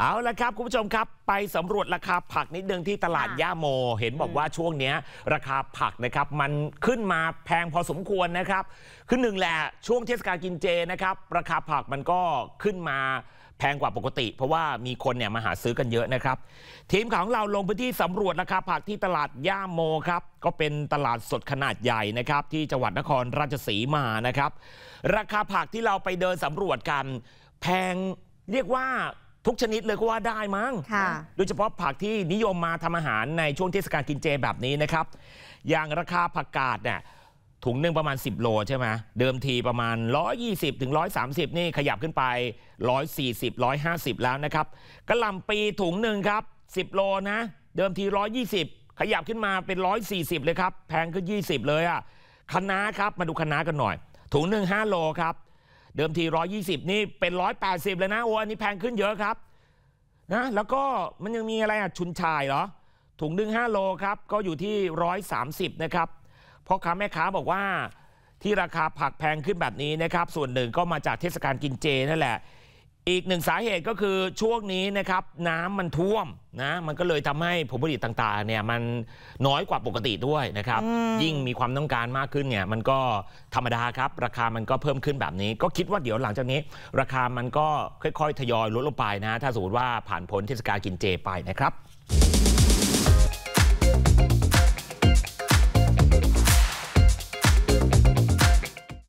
เอาละครับคุณผู้ชมครับไปสำรวจราคาผักนิดนึงที่ตลาดย่าโม เห็นบอกว่าช่วงนี้ราคาผักนะครับมันขึ้นมาแพงพอสมควรนะครับขึ้นหนึ่งแหละช่วงเทศกาลกินเจนะครับ ราคาผักมันก็ขึ้นมาแพงกว่าปกติ เพราะว่ามีคนเนี่ยมาหาซื้อกันเยอะนะครับทีมของเราลงพื้นที่สำรวจราคาผักที่ตลาดย่าโมครับก็เป็นตลาดสดขนาดใหญ่นะครับที่จังหวัดนครราชสีมานะครับ ราคาผักที่เราไปเดินสำรวจกัน แพงเรียกว่าทุกชนิดเลยก็ว่าได้มั้ง โดยเฉพาะผักที่นิยมมาทำอาหารในช่วงเทศกาลกินเจแบบนี้นะครับ อย่างราคาผักกาดเนี่ยถุงหนึ่งประมาณ 10 โลใช่ไหม เดิมทีประมาณ 120ถึง130 นี่ขยับขึ้นไป 140 150 แล้วนะครับกระลำปีถุงหนึ่งครับ 10 โลนะ เดิมที 120 ขยับขึ้นมาเป็น 140 เลยครับ แพงขึ้น 20 เลยอะ่ะคะน้าครับ มาดูคะน้ากันหน่อยถุงหนึ่ง5 โลครับเดิมที120 นี่ เป็น 180เลยนะโอ้อันนี้แพงขึ้นเยอะครับนะแล้วก็มันยังมีอะไรอ่ะ ชุนชายเหรอ ถุงดึง5โลครับ ก็อยู่ที่ 130 นะครับพ่อค้าแม่ค้าบอกว่าที่ราคาผักแพงขึ้นแบบนี้นะครับ ส่วนหนึ่งก็มาจากเทศกาลกินเจนั่นแหละอีกหนึ่งสาเหตุก็คือช่วงนี้นะครับน้ำมันท่วมนะมันก็เลยทำให้ผลผลิตต่างๆ เนี่ยมันน้อยกว่าปกติด้วยนะครับ ยิ่งมีความต้องการมากขึ้นเนี่ยมันก็ธรรมดาครับ ราคามันก็เพิ่มขึ้นแบบนี้ ก็คิดว่าเดี๋ยวหลังจากนี้ ราคามันก็ค่อยๆทยอยลดลงไปนะถ้าสมมติว่าผ่านพ้นเทศกาลกินเจไปนะครับ